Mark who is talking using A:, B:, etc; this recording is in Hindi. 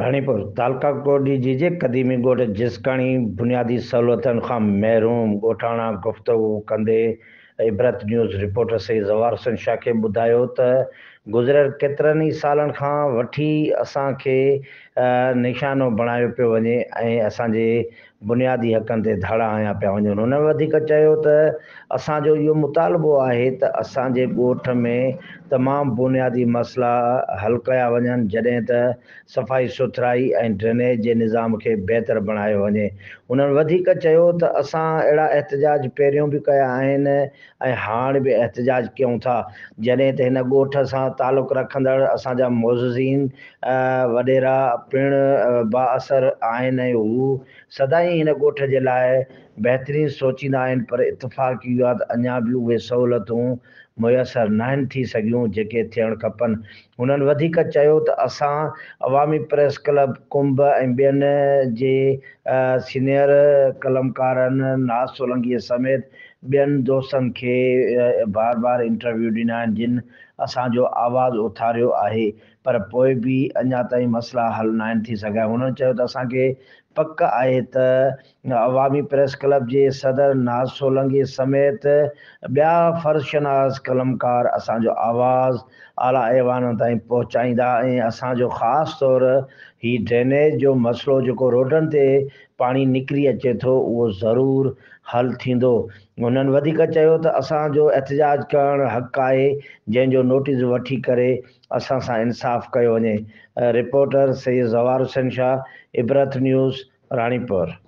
A: रानीपुर तालका गोडी जी क़दीमी गोड जिसकानी बुनियादी सहूलतन खां महरूम गोठाना गुफ़्तगू कंदे इब्रत न्यूज़ रिपोर्टर सही ज़वार हुसैन शाह के ॿुधायो त गुज़िरियल केतिरनि ई सालनि खां वठी असांखे निशानो बणायो पियो वञे ऐं असांजे बुनियादी हक़नि ते धाड़ा आया पिया वञनि हुन वधीक चयो त असांजो इहो मुतालबो आहे त असांजे ॻोठ में तमामु बुनियादी मसइला हल कया वञनि जॾहिं त सफ़ाई सुथराई ऐं ड्रेनेज जे निज़ाम खे बहितर बणायो वञे उन्हनि वधीक चयो त असां अहिड़ा एतिजाज पहिरियों बि कया आहिनि ऐं हाणे बि एतिजाज कयूं था जॾहिं त हिन ॻोठ सां तालुक़ु रखंदड़ असांजा मोज़ज़ीन वॾेरा पिणु बाअसर आहिनि ऐं हू सदाईं हिन ॻोठ जे सोचींदा पर इतफाक़ी इहो भी त सहूलतूँ मुयसर उहे थी सघियूं जेके थियणु खपनि हुननि वधीक चयो अवामी प्रेस क्लब कुंभ एन ॿियनि जे सीनियर कलमकारनि नाज़ सोलंगीअ समेत ॿियनि दोस्त खे बार बार इंटरव्यू ॾिना जिन असांजो आवाज़ उथारियो है पर भी बि अञा ताईं हल ना थी सघिया हुननि चयो त पक आहे त अवामी प्रेस क्लब के सदर नाज़ सोलंगी समेत ॿिया फ़र्शनाज़ कलमकार असो आवाज़ आला ऐवान ताईं असो खास तौर हीउ ड्रेनेज जो मसइलो जो रोडन ते पाणी निकिरी अचे थो उहो ज़रूरु हल थींदो हुननि वधीक एहतजाज करणु हक़ है जंहिंजो नोटिस वी कर असां इंसाफ़ कयो वञे रिपोर्टर सैद ज़वार हुसैन शाह इबरत न्यूज़ रानीपुर